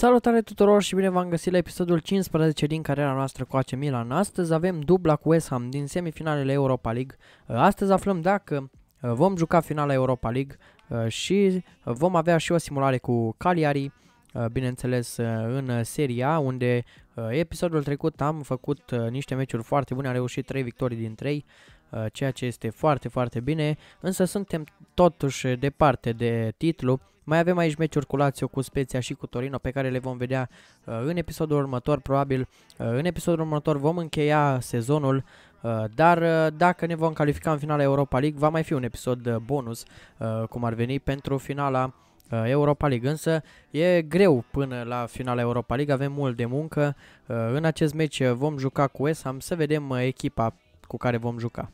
Salutare tuturor și bine v-am găsit la episodul 15 din cariera noastră cu AC Milan. Astăzi avem dubla cu West Ham din semifinalele Europa League. Astăzi aflăm dacă uh, vom juca finala Europa League uh, și uh, vom avea și o simulare cu Cagliari, bineînțeles în seria unde episodul trecut am făcut niște meciuri foarte bune, am reușit 3 victorii din 3, Uh, ceea ce este foarte, foarte bine, însă suntem totuși departe de titlu. Mai avem aici meciuri cu Lazio, cu Spezia și cu Torino pe care le vom vedea uh, în episodul următor, probabil uh, în episodul următor vom încheia sezonul dar dacă ne vom califica în finala Europa League, va mai fi un episod bonus, cum ar veni, pentru finala Europa League, însă e greu până la finala Europa League, avem mult de muncă. În acest meci vom juca cu West Ham, să vedem echipa cu care vom juca.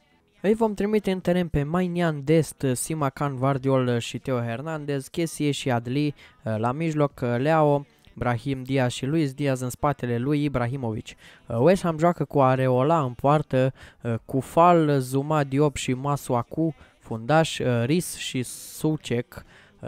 Îi vom trimite în teren pe Mainian Dest, Simacan Vardiol și Teo Hernandez, Chesie și Adli uh, la mijloc, uh, Leo, Brahim Diaz și Luis Diaz în spatele lui Ibrahimovic. Uh, West Ham joacă cu Areola în poartă, cu Fal, Zuma, Diop și Masuacu, fundaș, Ris și Sucek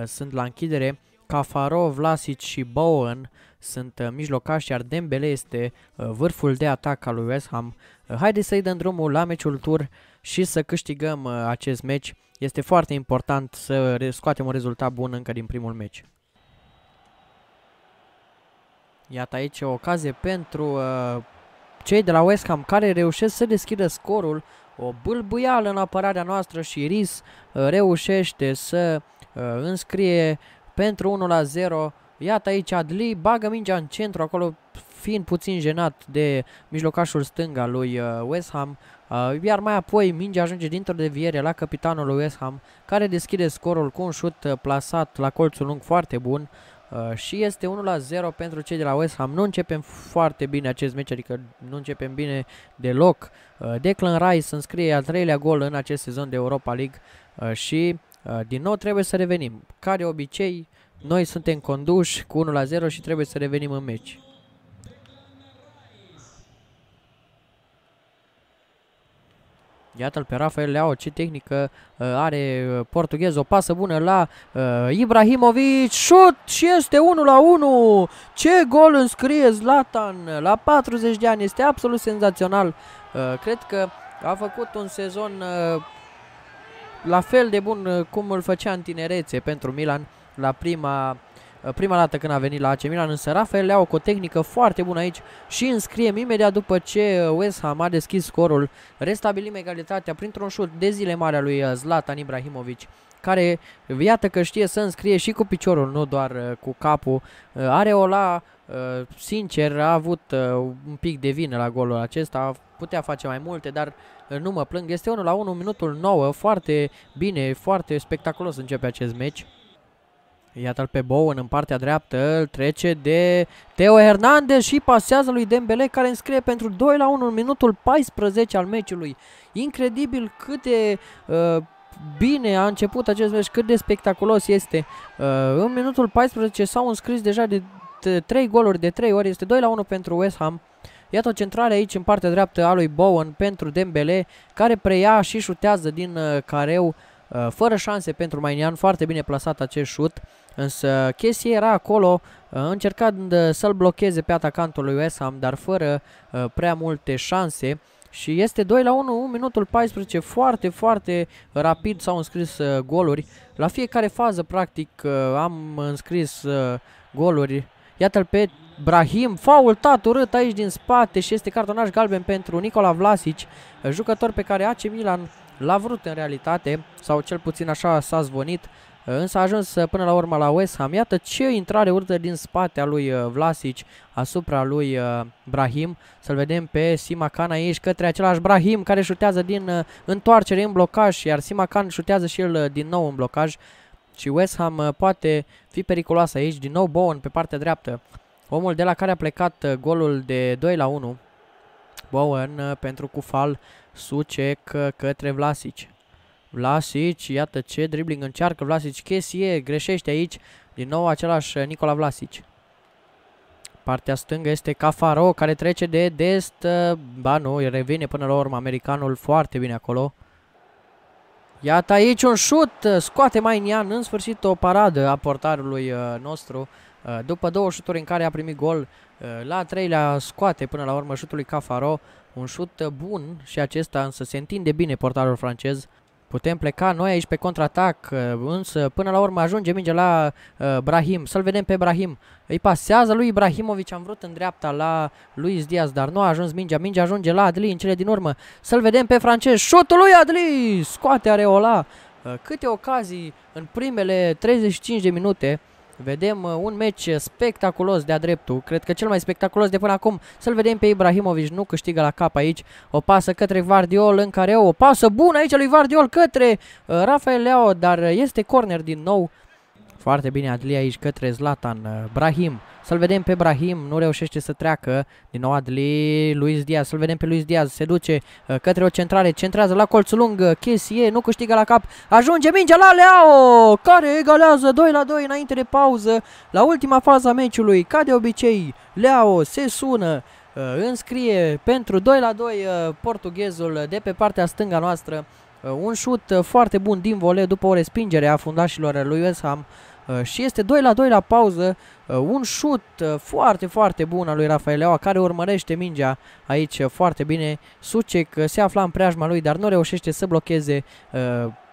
sunt la închidere, Cafaro, Vlasic și Bowen sunt mijlocași, iar Dembele este vârful de atac al lui West Ham. Haideți să-i dăm drumul la meciul tur și să câștigăm uh, acest meci. Este foarte important să scoatem un rezultat bun încă din primul meci. Iată aici o ocazie pentru uh, cei de la West Ham care reușesc să deschidă scorul. O bâlbâială în apărarea noastră și Riz uh, reușește să uh, înscrie pentru 1 la 0. Iată aici Adli bagă mingea în centru acolo fiind puțin jenat de mijlocașul stânga lui uh, West Ham Uh, iar mai apoi mingea ajunge dintr-o deviere la capitanul lui West Ham, care deschide scorul cu un șut uh, plasat la colțul lung foarte bun uh, și este 1 la 0 pentru cei de la West Ham. Nu începem foarte bine acest meci, adică nu începem bine deloc. Declan Rice înscrie al treilea gol în acest sezon de Europa League și din nou trebuie să revenim. Ca de obicei, noi suntem conduși cu 1 la 0 și trebuie să revenim în meci. Iată-l pe Rafael Leao, ce tehnică uh, are uh, portughez, o pasă bună la uh, Ibrahimovic, șut și este 1 la 1. Ce gol înscrie Zlatan la 40 de ani, este absolut senzațional. Uh, cred că a făcut un sezon uh, la fel de bun uh, cum îl făcea în tinerețe pentru Milan la prima Eh, prima dată când a venit la AC Milan, însă Rafael Leao cu o tehnică foarte bună aici și înscriem imediat după ce West Ham a deschis scorul, restabilim egalitatea printr-un șut de zile mare a lui eh, Zlatan Ibrahimovic care iată că știe să înscrie și cu piciorul, nu doar eh, cu capul. are o la sincer, a avut un pic de vină la golul acesta, putea face mai multe, dar nu mă plâng. Este 1 la 1, minutul 9, foarte bine, foarte spectaculos începe acest meci. Iată-l pe Bowen în partea dreaptă, îl trece de Teo Hernandez și pasează lui Dembele care înscrie pentru 2 la 1 în minutul 14 al meciului. Incredibil cât de uh, bine a început acest meci, cât de spectaculos este. Uh, în minutul 14 s-au înscris deja de 3 goluri de 3 ori, este 2 la 1 pentru West Ham. Iată o centrare aici în partea dreaptă a lui Bowen pentru Dembele care preia și șutează din uh, careu uh, fără șanse pentru Mainian, foarte bine plasat acest șut. Însă Chessie era acolo, uh, încercând să-l blocheze pe atacantul lui West Ham, dar fără uh, prea multe șanse. Și este 2 la 1, minutul 14, foarte, foarte rapid s-au înscris uh, goluri. La fiecare fază, practic, am înscris goluri. Iată-l pe Brahim, faultat urât aici din spate și este cartonaș galben pentru Nicola Vlasic, jucător pe care AC Milan l-a vrut în realitate, sau cel puțin așa s-a zvonit, Însă a ajuns uh, până la urmă la West Ham. Iată ce intrare urtă din spatea lui uh, Vlasic asupra lui uh, Brahim. Să-l vedem pe Simacan aici către același Brahim care șutează din întoarcere în blocaj. Iar Simacan șutează și el din nou în blocaj. Și West Ham poate fi periculos aici. Din nou Bowen pe partea dreaptă. Omul de la care a plecat golul de 2 la 1. Bowen pentru Cufal Sucec către Vlasici. Vlasic, iată ce dribling încearcă Vlasic, chesie, greșește aici, din nou același uh, Nicola Vlasic. Partea stângă este Cafaro care trece de dest, uh, ba nu, revine până la urmă americanul foarte bine acolo. Iată aici un șut, uh, scoate mai ea, în sfârșit o paradă a portarului nostru. După două șuturi în care a primit gol, la treilea scoate până la urmă șutul lui Cafaro. Un șut bun și acesta însă se întinde bine portarul francez. Putem pleca noi aici pe contraatac, uh, însă până la urmă ajunge mingea la uh, Brahim. Să-l vedem pe Brahim. Îi pasează lui Ibrahimovic, am vrut în dreapta la Luis Diaz, dar nu a ajuns mingea. Mingea ajunge la Adli în cele din urmă. Să-l vedem pe francez. Șutul lui Adli! Scoate Areola. Uh, câte ocazii în primele 35 de minute Vedem uh, un meci spectaculos de-a dreptul, cred că cel mai spectaculos de până acum. Să-l vedem pe Ibrahimovic, nu câștigă la cap aici. O pasă către Vardiol în care o pasă bună aici lui Vardiol către uh, Rafael Leo, dar este corner din nou. Foarte bine Adli aici către Zlatan. Uh, Brahim. Să-l vedem pe Brahim. Nu reușește să treacă. Din nou Adli. Luis Diaz. Să-l vedem pe Luis Diaz. Se duce uh, către o centrare. Centrează la colțul lung. Uh, Chesie. Nu câștigă la cap. Ajunge mingea la Leao. Care egalează 2 la 2 înainte de pauză. La ultima fază a meciului. Ca de obicei. Leao se sună înscrie pentru 2 la 2 portughezul de pe partea stânga noastră. Un șut foarte bun din vole după o respingere a fundașilor lui West Ham. Uh, și este 2 la 2 la pauză, uh, un șut uh, foarte, foarte bun al lui Rafael Leoa, care urmărește mingea aici foarte bine. Sucek se afla în preajma lui, dar nu reușește să blocheze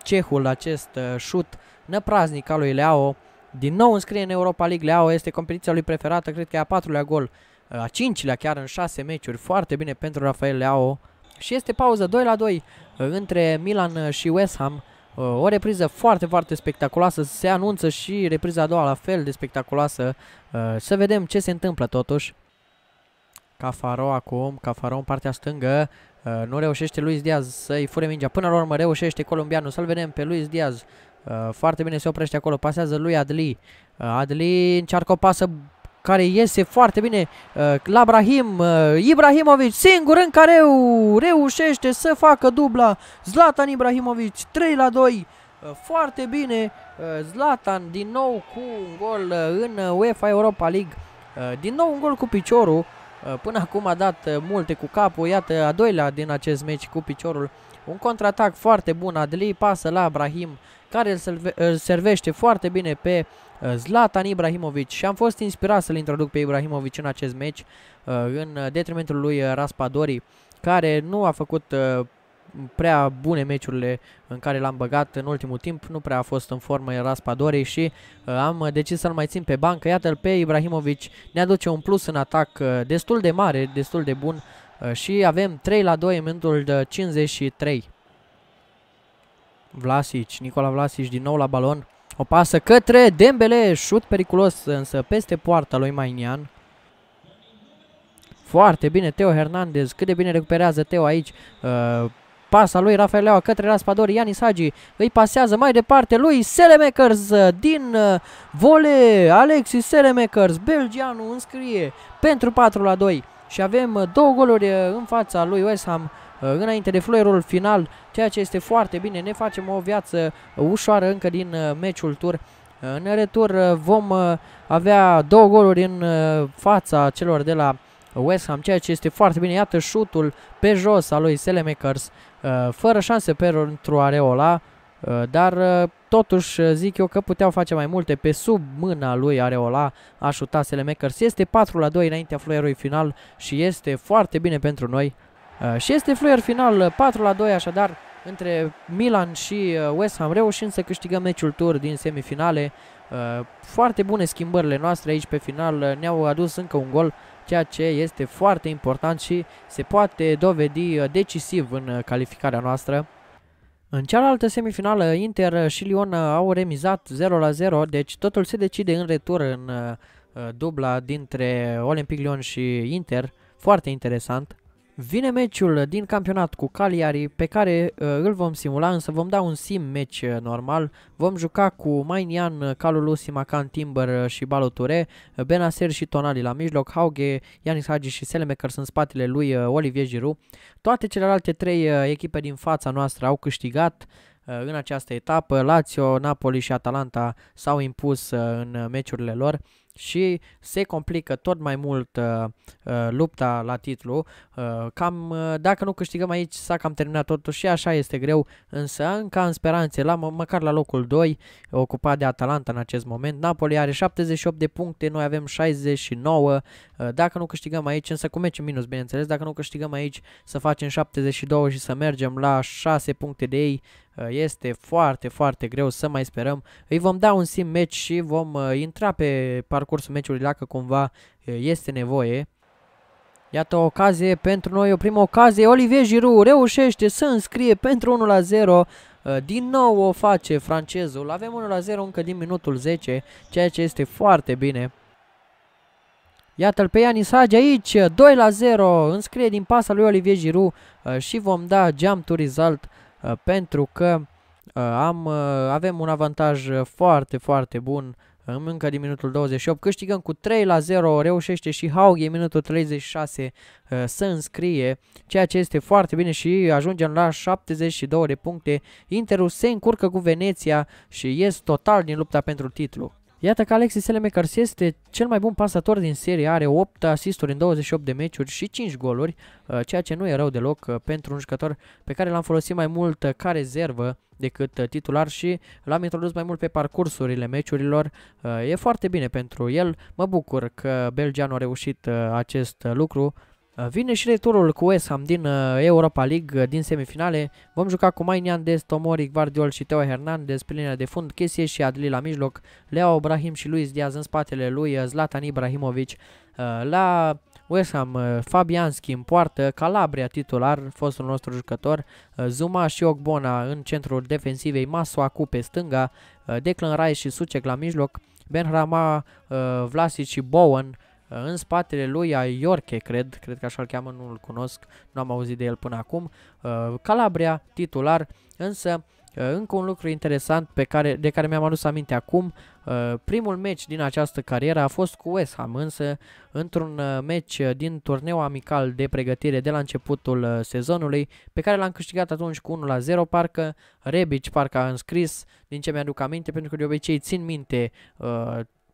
cehul acest șut năpraznic al lui Leao. Din nou înscrie în Europa League, Leao este competiția lui preferată, cred că e a patrulea gol, a cincilea chiar în șase meciuri, foarte bine pentru Rafael Leao. Și este pauză 2 la 2 între Milan și West Ham. Uh, o repriză foarte, foarte spectaculoasă, se anunță și repriza a doua la fel de spectaculoasă. Uh, să vedem ce se întâmplă totuși. Cafaro acum, Cafaro în partea stângă, uh, nu reușește Luis Diaz să-i fure mingea. Până la urmă reușește colombianul să-l vedem pe Luis Diaz. Foarte bine se oprește acolo, pasează lui Adli. Adli încearcă o pasă care iese foarte bine uh, la Brahim. Uh, Ibrahimovic singur în care reușește să facă dubla. Zlatan Ibrahimovic 3 la 2. Uh, foarte bine uh, Zlatan din nou cu un gol uh, în UEFA Europa League. Uh, din nou un gol cu piciorul. Până acum a dat multe cu capul. Iată a doilea din acest meci cu piciorul. Un contraatac foarte bun. Adli pasă la Ibrahim, care îl servește foarte bine pe uh, Uh, Zlatan Ibrahimovic și am fost inspirat să-l introduc pe Ibrahimovic în acest meci uh, în detrimentul lui uh, Raspadori care nu a făcut prea bune meciurile în care l-am băgat în ultimul timp, nu prea a fost în formă Raspadori și am decis să-l mai țin pe bancă. Iată-l pe Ibrahimovic, ne aduce un plus în atac destul de mare, destul de bun și avem 3 la 2 în de 53. Vlasic, Nicola Vlasic din nou la balon. O pasă către Dembele, șut periculos, însă peste poarta lui Mainian. Foarte bine Teo Hernandez, cât de bine recuperează Teo aici. Uh, pasa lui Rafael Leao către Raspador, Ianis Hagi îi pasează mai departe lui Selemekers uh, din uh, vole, Alexis Selemekers, belgianul înscrie pentru 4 la 2 și avem uh, două goluri în fața lui West Ham Uh, înainte de fluierul final, ceea ce este foarte bine, ne facem o viață ușoară încă din uh, meciul tur. Uh, în retur vom avea două goluri în fața celor de la West Ham, ceea ce este foarte bine. Iată șutul pe jos al lui Selemakers, fără șanse pentru Areola, dar totuși zic eu că puteau face mai multe pe sub mâna lui Areola a șutat Selemakers. Este 4 la 2 înaintea fluierului final și este foarte bine pentru noi. Uh, și este fluier final 4 uh, la 2 așadar între Milan și uh, West Ham reușind să câștigăm meciul tur din semifinale. Foarte bune schimbările noastre aici pe final ne-au adus încă un gol, ceea ce este foarte important și se poate dovedi decisiv în calificarea noastră. În cealaltă semifinală, Inter și Lyon au remizat 0-0, deci totul se decide în retur în dubla dintre Olympic Lyon și Inter. Foarte interesant. Vine meciul din campionat cu Cagliari pe care uh, îl vom simula, însă vom da un sim meci uh, normal. Vom juca cu Mainian, uh, Calulusi, Macan, Timber uh, și Baloture, uh, Benaser și Tonali la mijloc, Hauge, Ianis Hagi și care sunt spatele lui uh, Olivier Giroud. Toate celelalte trei uh, echipe din fața noastră au câștigat uh, în această etapă. Lazio, Napoli și Atalanta s-au impus uh, în meciurile lor și se complică tot mai mult uh, uh, lupta la titlu. Uh, cam uh, dacă nu câștigăm aici, s-a cam terminat totul și așa este greu, însă încă în speranțe, la, mă, măcar la locul 2, ocupat de Atalanta în acest moment. Napoli are 78 de puncte, noi avem 69. Uh, dacă nu câștigăm aici, însă cu meci minus, bineînțeles, dacă nu câștigăm aici, să facem 72 și să mergem la 6 puncte de ei, Eh, este foarte, foarte greu să mai sperăm. Îi vom da un sim match și vom eh, intra pe parcursul meciului dacă cumva eh, este nevoie. Iată o ocazie pentru noi, o primă ocazie. Olivier Giroud reușește să înscrie pentru 1 la 0. Din nou o face francezul. Avem 1 la 0 încă din minutul 10, ceea ce este foarte bine. Iată-l pe Ianis Hagi aici, 2 la 0, înscrie din pasa lui Olivier Giroud și vom da Jam to Result Uh, pentru că uh, am, uh, avem un avantaj foarte, foarte bun încă din minutul 28, câștigăm cu 3 la 0, reușește și în minutul 36 să înscrie, ceea ce este foarte bine și ajungem la 72 de puncte. Interul se încurcă cu Veneția și ies total din lupta pentru titlu. Iată că Alexis Elemecars este cel mai bun pasator din serie, are 8 asisturi în 28 de meciuri și 5 goluri, uh, ceea ce nu e rău deloc uh, pentru un jucător pe care l-am folosit mai mult uh, ca rezervă decât titular și l-am introdus mai mult pe parcursurile meciurilor. E foarte bine pentru el, mă bucur că Belgian a reușit acest lucru Uh, vine și returul cu West Ham din uh, Europa League uh, din semifinale. Vom juca cu Mainian Des, Tomori, Guardiol și Teo Hernandez pe linia de fund, Chesie și Adli la mijloc, Leo Ibrahim și Luis Diaz în spatele lui, Zlatan Ibrahimovic la West Ham, Fabianski în poartă, Calabria titular, fostul nostru jucător, Zuma și Ogbona în centrul defensivei, Masuaku pe stânga, Declan Rice și Sucek la mijloc, Ben Rama, Vlasic și Bowen în spatele lui a Iorche, cred, cred că așa îl cheamă, nu îl cunosc, nu am auzit de el până acum, uh, Calabria, titular, însă uh, încă un lucru interesant pe care, de care mi-am adus aminte acum, uh, primul meci din această carieră a fost cu West Ham, însă într-un meci din turneu amical de pregătire de la începutul sezonului, pe care l-am câștigat atunci cu 1 la 0, parcă Rebic parcă a înscris, din ce mi-aduc aminte, pentru că de obicei țin minte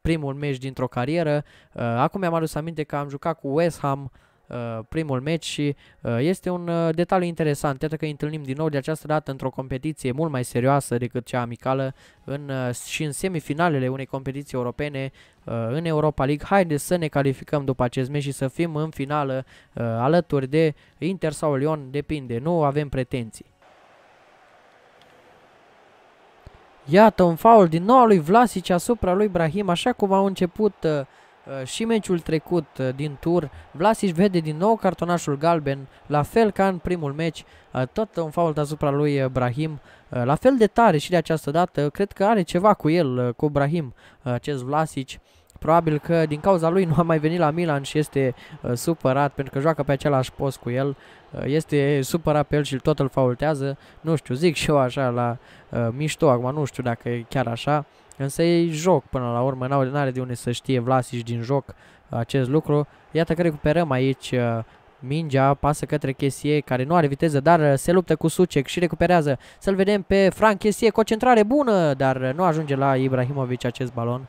primul meci dintr-o carieră. Uh, acum mi-am adus aminte că am jucat cu West Ham uh, primul meci și uh, este un uh, detaliu interesant. Iată că îi întâlnim din nou de această dată într-o competiție mult mai serioasă decât cea amicală în, uh, și în semifinalele unei competiții europene uh, în Europa League. Haideți să ne calificăm după acest meci și să fim în finală uh, alături de Inter sau Lyon, depinde, nu avem pretenții. Iată un faul din nou al lui Vlasic asupra lui Brahim, așa cum au început uh, uh și meciul trecut uh, din tur, Vlasic vede din nou cartonașul galben, la fel ca în primul meci, uh, tot un faul asupra lui Brahim, la fel de tare și de această dată, cred că are ceva cu el, cu Brahim, acest Vlasic. Probabil că din cauza lui nu a mai venit la Milan și este uh, supărat pentru că joacă pe același post cu el. Uh, este supărat pe el și tot îl faultează. Nu știu, zic și eu așa la uh, mișto, acum nu știu dacă e chiar așa. Însă e joc până la urmă, n are de unde să știe Vlasic din joc uh, acest lucru. Iată că recuperăm aici uh, Mingea pasă către Chesie care nu are viteză, dar uh, se luptă cu Sucek și recuperează. Să-l vedem pe Frank Chesie cu o centrare bună, dar uh, nu ajunge la Ibrahimovic acest balon.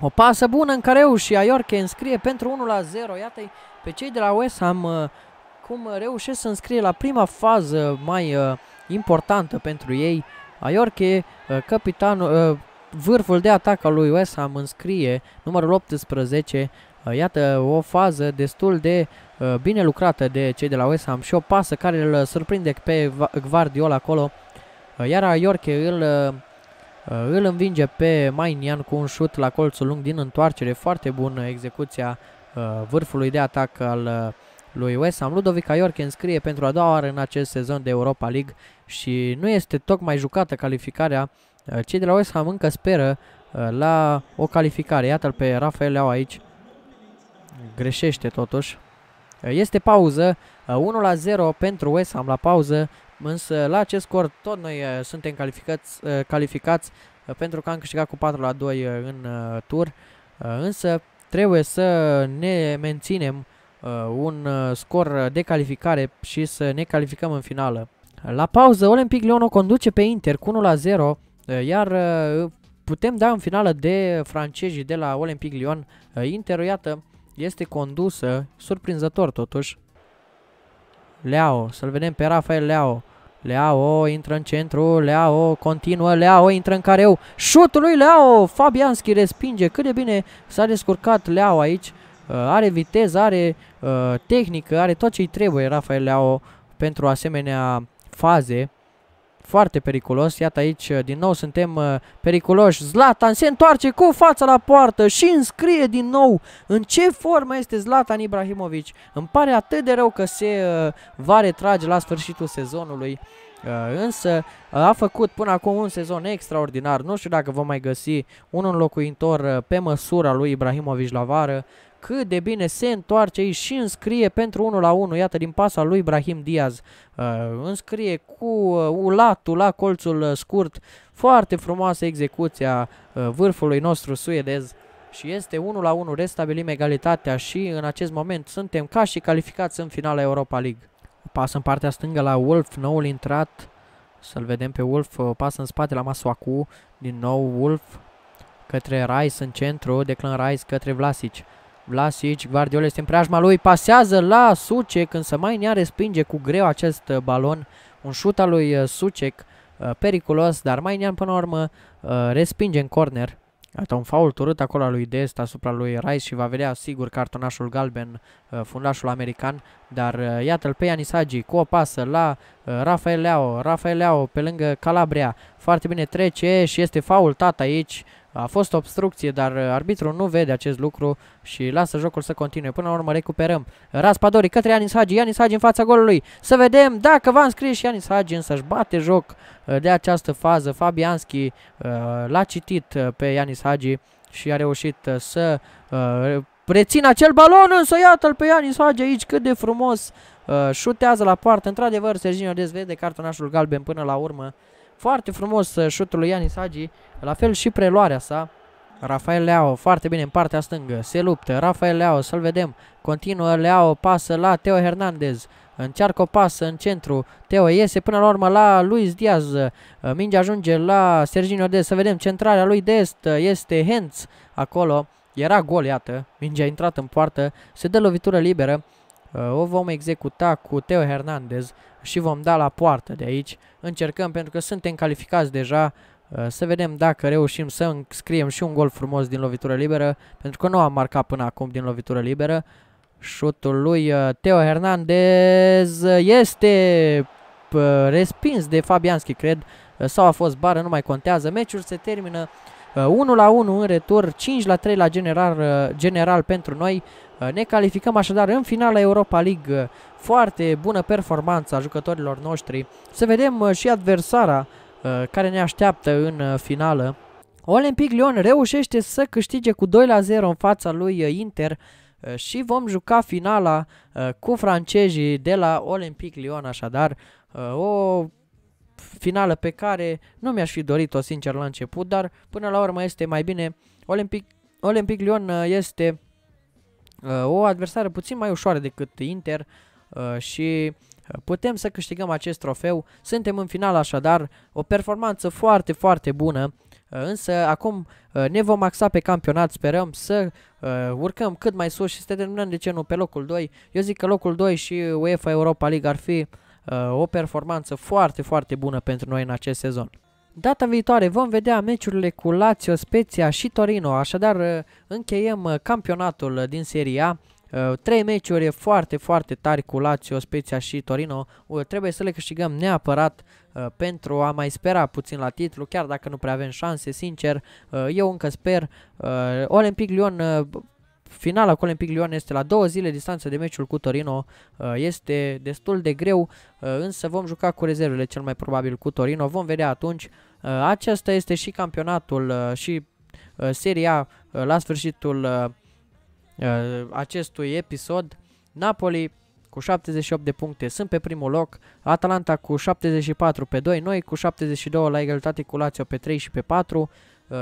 O pasă bună în care și Aiorche înscrie pentru 1 la 0. iată pe cei de la West Ham uh, cum reușesc să înscrie la prima fază mai uh, importantă pentru ei. Aiorche, uh, capitanul, uh, vârful de atac al lui West Ham înscrie numărul 18. Uh, iată o fază destul de uh, bine lucrată de cei de la West Ham și o pasă care îl uh, surprinde pe Guardiola acolo. Uh, iar Aiorche îl uh, Uh, îl învinge pe Mainian cu un șut la colțul lung din întoarcere. Foarte bună execuția uh, vârfului de atac al uh, lui West Ham. Ludovic Iorche înscrie pentru a doua oară în acest sezon de Europa League și nu este tocmai jucată calificarea. Cei de la West Ham încă speră la o calificare. Iată-l pe Rafael Leau aici. Greșește totuși. Este pauză, 1 la 0 pentru West Ham la pauză, Însă la acest scor tot noi uh, suntem calificați, uh, calificați uh, pentru că am câștigat cu 4 la 2 uh, în uh, tur. Uh, însă trebuie să ne menținem uh, un uh, scor de calificare și să ne calificăm în finală. La pauză, Olympic Lyon o conduce pe Inter cu 1 la 0, uh, iar uh, putem da în finală de francezi de la Olympic Lyon. Uh, Inter, iată, este condusă, surprinzător totuși, Leo, să-l vedem pe Rafael Uh, Leao intră în centru, Leao continuă, Leao intră în careu, șutul lui Leao, Fabianski respinge, cât de bine s-a descurcat Leao aici, uh, are viteză, are uh, tehnică, are tot ce-i trebuie Rafael Leao pentru asemenea faze foarte periculos, iată aici uh, din nou suntem uh, periculoși. Zlatan se întoarce cu fața la poartă și înscrie din nou. În ce formă este Zlatan Ibrahimovic? Îmi pare atât de rău că se uh, va retrage la sfârșitul sezonului. Însă a făcut până acum un sezon extraordinar. Nu știu dacă vom mai găsi un înlocuitor pe măsura lui Ibrahimovic la vară cât de bine se întoarce aici și înscrie pentru 1 la 1, iată din pasa lui Brahim Diaz. Uh, înscrie cu uh, ulatul la colțul uh, scurt, foarte frumoasă execuția uh, vârfului nostru suedez și este 1 la 1, restabilim egalitatea și în acest moment suntem ca și calificați în finala Europa League. Pas în partea stângă la Wolf, noul intrat, să-l vedem pe Wolf, uh, pas în spate la Masuacu din nou Wolf către Rice în centru, Declan Rice către Vlasic. Vlasic, Guardiola este în preajma lui, pasează la Sucek, însă mai nea respinge cu greu acest uh, balon. Un șut al lui uh, Sucek, uh, periculos, dar mai nea până la urmă respinge în corner. Iată un faul turât acolo al lui Dest asupra lui Rice și va vedea sigur cartonașul galben, fundașul american, dar iată-l pe Ianisagi cu o pasă la Rafael Leao, Rafael Leao pe lângă Calabria, foarte bine trece și este faultat aici, a fost obstrucție, dar uh, arbitru nu vede acest lucru și lasă jocul să continue. Până la urmă recuperăm. Raspadori către Ianis Hagi. Ianis Hagi în fața golului. Să vedem dacă va scris și Ianis Hagi însă își bate joc uh, de această fază. Fabianski uh, l-a citit pe Ianis Hagi și a reușit să prețină acel balon, însă iată-l pe Ianis Hagi aici cât de frumos șutează la poartă. Într-adevăr, Serginio Dez vede cartonașul galben până la urmă. Foarte frumos uh, șutul lui Ianis Agi, la fel și preluarea sa. Rafael Leao foarte bine în partea stângă, se luptă, Rafael Leao, să-l vedem, continuă Leao, pasă la Teo Hernandez, încearcă o pasă în centru, Teo iese până la urmă la Luis Diaz, uh, mingea ajunge la Serginio Dez, să vedem centrarea lui de uh, este Hens acolo, era gol, iată, mingea a intrat în poartă, se dă lovitură liberă, o vom executa cu Teo Hernandez, și vom da la poartă de aici. Încercăm pentru că suntem calificați deja uh, să vedem dacă reușim să scriem și un gol frumos din lovitură liberă, pentru că nu am marcat până acum din lovitură liberă. Șutul lui uh, Teo Hernandez este uh, respins de Fabianski, cred, sau a fost bară, nu mai contează. Meciul se termină 1 uh, la 1 în retur, 5 la 3 la general, uh, general pentru noi. Uh, ne calificăm așadar în finala Europa League. Foarte bună performanță a jucătorilor noștri. Să vedem și adversara care ne așteaptă în finală. Olympic Lyon reușește să câștige cu 2 la 0 în fața lui Inter și vom juca finala cu francezii de la Olympic Lyon așadar. O finală pe care nu mi-aș fi dorit-o sincer la început, dar până la urmă este mai bine. Olympic, Olympic Lyon uh, este uh, o adversară puțin mai ușoară decât Inter uh, și putem să câștigăm acest trofeu. Suntem în final așadar, o performanță foarte, foarte bună. Însă acum ne vom axa pe campionat, sperăm să urcăm cât mai sus și să terminăm de ce nu pe locul 2. Eu zic că locul 2 și UEFA Europa League ar fi uh, o performanță foarte, foarte bună pentru noi în acest sezon. Data viitoare vom vedea meciurile cu Lazio, Spezia și Torino, așadar uh, încheiem uh, campionatul uh, din Serie A. Trei meciuri foarte, foarte tari cu Lazio, Spezia și Torino. Trebuie să le câștigăm neapărat pentru a mai spera puțin la titlu, chiar dacă nu prea avem șanse, sincer. Eu încă sper. Olympic Lyon finala cu Olympic Lyon este la două zile distanță de meciul cu Torino. Uh, este destul de greu, uh, însă vom juca cu rezervele cel mai probabil cu Torino. Vom vedea atunci. Uh, acesta este și campionatul și seria la sfârșitul acestui episod. Napoli cu 78 de puncte sunt pe primul loc, Atalanta cu 74 pe 2, noi cu 72 la egalitate cu Lazio pe 3 și pe 4,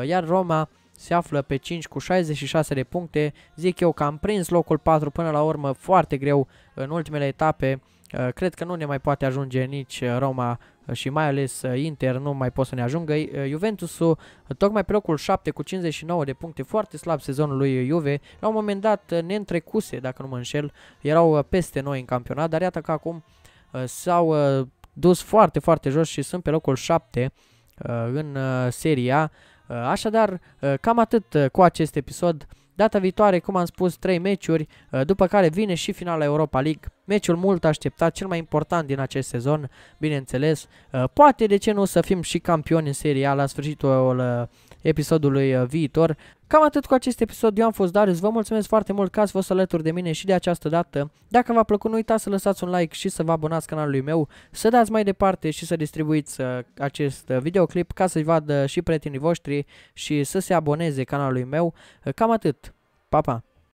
iar Roma se află pe 5 cu 66 de puncte. Zic eu că am prins locul 4 până la urmă foarte greu în ultimele etape. Uh, cred că nu ne mai poate ajunge nici uh, Roma uh, și mai ales Inter nu mai pot să ne ajungă. Juventusul tocmai pe locul 7 cu 59 de puncte, foarte slab sezonul lui Juve. La un moment dat neîntrecuse, dacă nu mă înșel, erau peste noi în campionat, dar iată că acum s-au dus foarte, foarte jos și sunt pe locul 7 în seria Uh, așadar, uh, cam atât uh, cu acest episod. Data viitoare, cum am spus, 3 meciuri, după care vine și finala Europa League. Meciul mult așteptat, cel mai important din acest sezon, bineînțeles. Uh, poate de ce nu să fim și campioni în seria la sfârșitul uh, episodului uh, viitor. Cam atât cu acest episod, eu am fost Darius, vă mulțumesc foarte mult că ați fost alături de mine și de această dată. Dacă v-a plăcut, nu uitați să lăsați un like și să vă abonați canalului meu, să dați mai departe și să distribuiți acest videoclip ca să-i vadă și prietenii voștri și să se aboneze canalului meu. Cam atât, pa, pa!